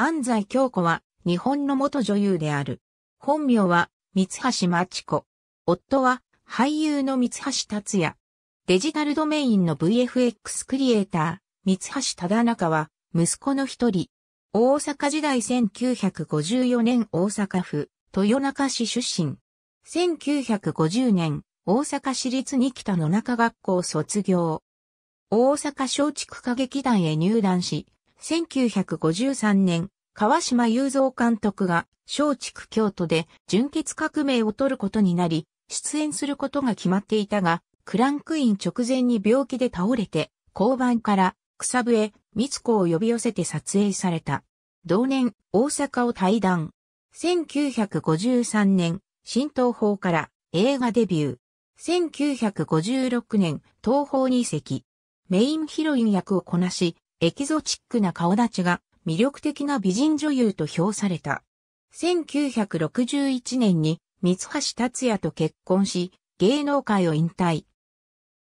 安西京子は日本の元女優である。本名は三橋真知子。夫は俳優の三橋達也。デジタルドメインの VFX クリエイター、三橋忠中は息子の一人。大阪時代1954年大阪府豊中市出身。1950年大阪市立二北野中学校卒業。大阪松竹歌劇団へ入団し、1953年、川島雄三監督が松竹京都で純血革命を取ることになり、出演することが決まっていたが、クランクイン直前に病気で倒れて、交番から草笛、三つ子を呼び寄せて撮影された。同年、大阪を退団。1953年、新東宝から映画デビュー。1956年、東宝に移籍。メインヒロイン役をこなし、エキゾチックな顔立ちが魅力的な美人女優と評された。1961年に三橋達也と結婚し、芸能界を引退。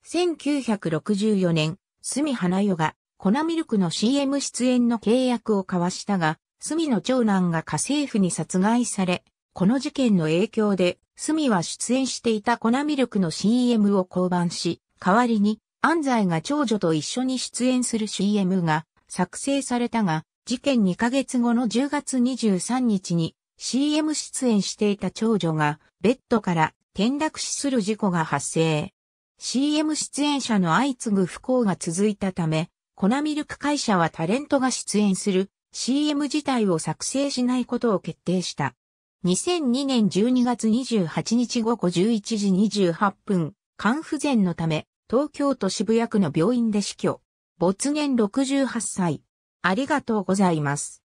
1964年、隅花代が粉ミルクの CM 出演の契約を交わしたが、隅の長男が家政婦に殺害され、この事件の影響で、隅は出演していた粉ミルクの CM を降板し、代わりに安西が長女と一緒に出演する CM が作成されたが、事件2ヶ月後の10月23日に CM 出演していた長女がベッドから転落死する事故が発生。CM 出演者の相次ぐ不幸が続いたため、粉ミルク会社はタレントが出演する CM 自体を作成しないことを決定した。2002年12月28日午後11時28分、肝不全のため東京都渋谷区の病院で死去。没年68歳。ありがとうございます。